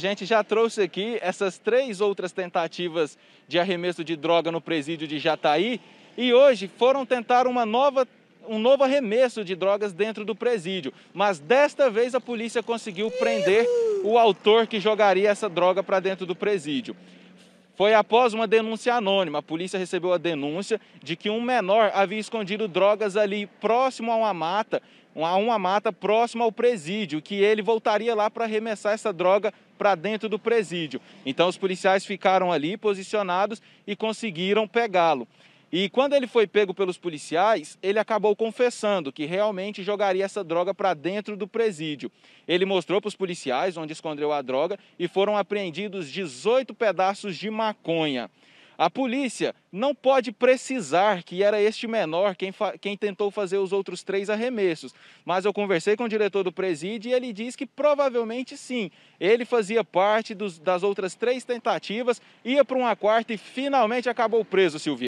A gente já trouxe aqui essas três outras tentativas de arremesso de droga no presídio de Jataí e hoje foram tentar uma nova um novo arremesso de drogas dentro do presídio. Mas desta vez a polícia conseguiu prender o autor que jogaria essa droga para dentro do presídio. Foi após uma denúncia anônima. A polícia recebeu a denúncia de que um menor havia escondido drogas ali próximo a uma mata, a uma mata próxima ao presídio, que ele voltaria lá para arremessar essa droga para dentro do presídio. Então os policiais ficaram ali posicionados e conseguiram pegá-lo. E quando ele foi pego pelos policiais, ele acabou confessando que realmente jogaria essa droga para dentro do presídio. Ele mostrou para os policiais onde escondeu a droga e foram apreendidos 18 pedaços de maconha. A polícia não pode precisar que era este menor quem, quem, tentou fazer os outros três arremessos, mas eu conversei com o diretor do presídio e ele diz que provavelmente sim, ele fazia parte dos, das outras três tentativas, ia para uma quarta e finalmente acabou preso, Silvia.